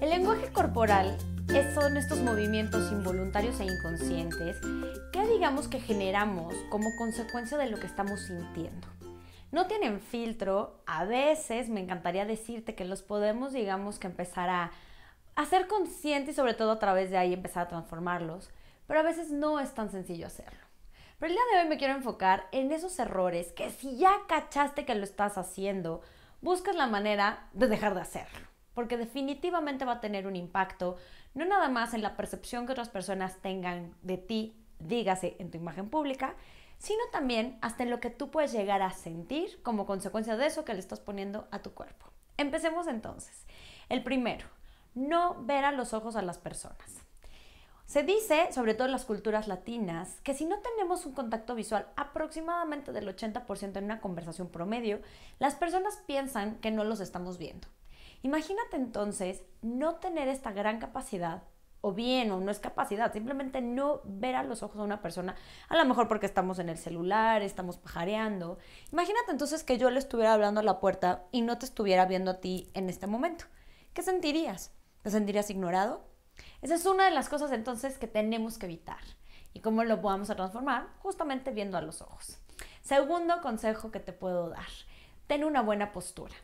El lenguaje corporal es son estos movimientos involuntarios e inconscientes que digamos que generamos como consecuencia de lo que estamos sintiendo. No tienen filtro, a veces me encantaría decirte que los podemos digamos que empezar a, ser conscientes y sobre todo a través de ahí empezar a transformarlos, pero a veces no es tan sencillo hacerlo. Pero el día de hoy me quiero enfocar en esos errores que si ya cachaste que lo estás haciendo, buscas la manera de dejar de hacerlo. Porque definitivamente va a tener un impacto, no nada más en la percepción que otras personas tengan de ti, dígase en tu imagen pública, sino también hasta en lo que tú puedes llegar a sentir como consecuencia de eso que le estás poniendo a tu cuerpo. Empecemos entonces. El primero, no ver a los ojos a las personas. Se dice, sobre todo en las culturas latinas, que si no tenemos un contacto visual aproximadamente del 80% en una conversación promedio, las personas piensan que no los estamos viendo. Imagínate entonces no tener esta gran capacidad, o bien, o no es capacidad, simplemente no ver a los ojos a una persona, a lo mejor porque estamos en el celular, estamos pajareando. Imagínate entonces que yo le estuviera hablando a la puerta y no te estuviera viendo a ti en este momento. ¿Qué sentirías? ¿Te sentirías ignorado? Esa es una de las cosas entonces que tenemos que evitar y cómo lo vamos a transformar justamente viendo a los ojos. Segundo consejo que te puedo dar, ten una buena postura.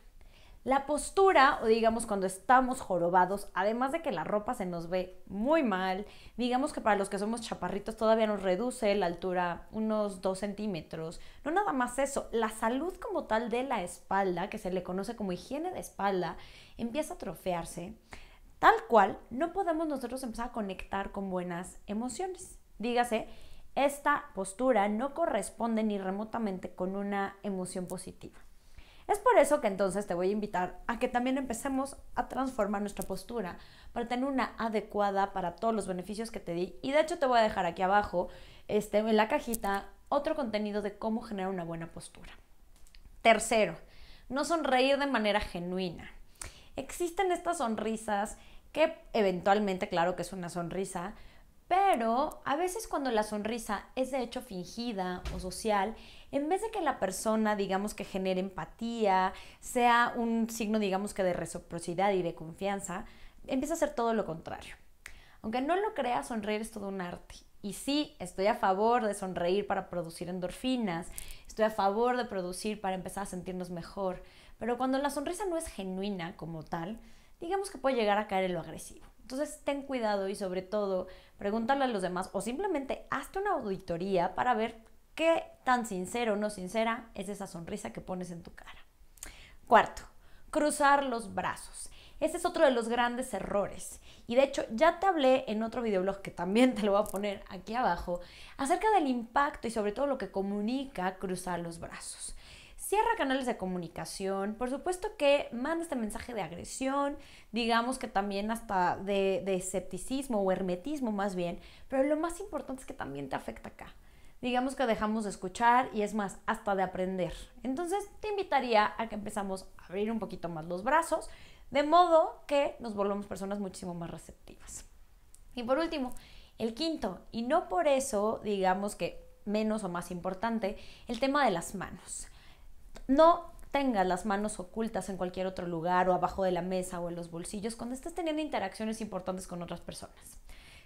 La postura, o digamos cuando estamos jorobados, además de que la ropa se nos ve muy mal, digamos que para los que somos chaparritos todavía nos reduce la altura unos 2 centímetros. No nada más eso, la salud como tal de la espalda, que se le conoce como higiene de espalda, empieza a trofearse Tal cual, no podemos nosotros empezar a conectar con buenas emociones. Dígase, esta postura no corresponde ni remotamente con una emoción positiva. Es por eso que entonces te voy a invitar a que también empecemos a transformar nuestra postura para tener una adecuada para todos los beneficios que te di. Y de hecho te voy a dejar aquí abajo, este, en la cajita, otro contenido de cómo generar una buena postura. Tercero, no sonreír de manera genuina existen estas sonrisas que eventualmente, claro que es una sonrisa, pero a veces cuando la sonrisa es de hecho fingida o social, en vez de que la persona, digamos que genere empatía, sea un signo, digamos que de reciprocidad y de confianza, empieza a ser todo lo contrario. Aunque no lo crea, sonreír es todo un arte. Y sí, estoy a favor de sonreír para producir endorfinas, estoy a favor de producir para empezar a sentirnos mejor, pero cuando la sonrisa no es genuina como tal, digamos que puede llegar a caer en lo agresivo. Entonces ten cuidado y sobre todo pregúntale a los demás o simplemente hazte una auditoría para ver qué tan sincero o no sincera es esa sonrisa que pones en tu cara. Cuarto, cruzar los brazos. Ese es otro de los grandes errores. Y de hecho, ya te hablé en otro videoblog que también te lo voy a poner aquí abajo acerca del impacto y sobre todo lo que comunica cruzar los brazos. Cierra canales de comunicación. Por supuesto que manda este mensaje de agresión, digamos que también hasta de, escepticismo o hermetismo más bien. Pero lo más importante es que también te afecta acá digamos que dejamos de escuchar y es más, hasta de aprender. Entonces te invitaría a que empezamos a abrir un poquito más los brazos, de modo que nos volvamos personas muchísimo más receptivas. Y por último, el quinto, y no por eso digamos que menos o más importante, el tema de las manos. No tengas las manos ocultas en cualquier otro lugar o abajo de la mesa o en los bolsillos cuando estés teniendo interacciones importantes con otras personas.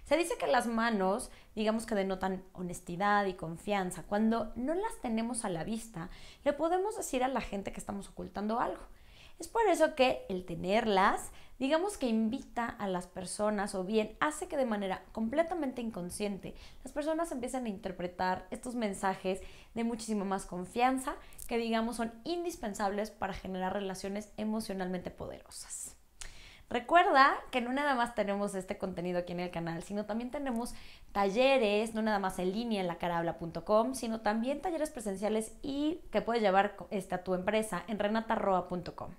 Se dice que las manos, digamos que denotan honestidad y confianza. Cuando no las tenemos a la vista, le podemos decir a la gente que estamos ocultando algo. Es por eso que el tenerlas, digamos que invita a las personas o bien hace que de manera completamente inconsciente las personas empiezan a interpretar estos mensajes de muchísima más confianza que digamos son indispensables para generar relaciones emocionalmente poderosas. Recuerda que no nada más tenemos este contenido aquí en el canal, sino también tenemos talleres, no nada más en línea en lacarabla.com, sino también talleres presenciales y que puedes llevar este, a tu empresa en renatarroa.com.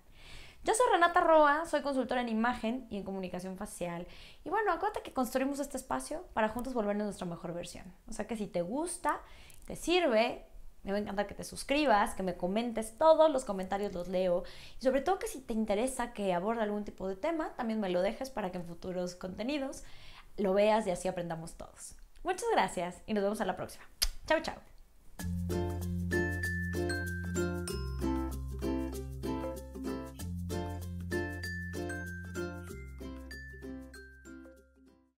Yo soy Renata Roa, soy consultora en imagen y en comunicación facial. Y bueno, acuérdate que construimos este espacio para juntos volvernos nuestra mejor versión. O sea que si te gusta, te sirve, me va a encantar que te suscribas, que me comentes, todos los comentarios los leo. Y sobre todo que si te interesa que aborde algún tipo de tema, también me lo dejes para que en futuros contenidos lo veas y así aprendamos todos. Muchas gracias y nos vemos a la próxima. Chao, chao.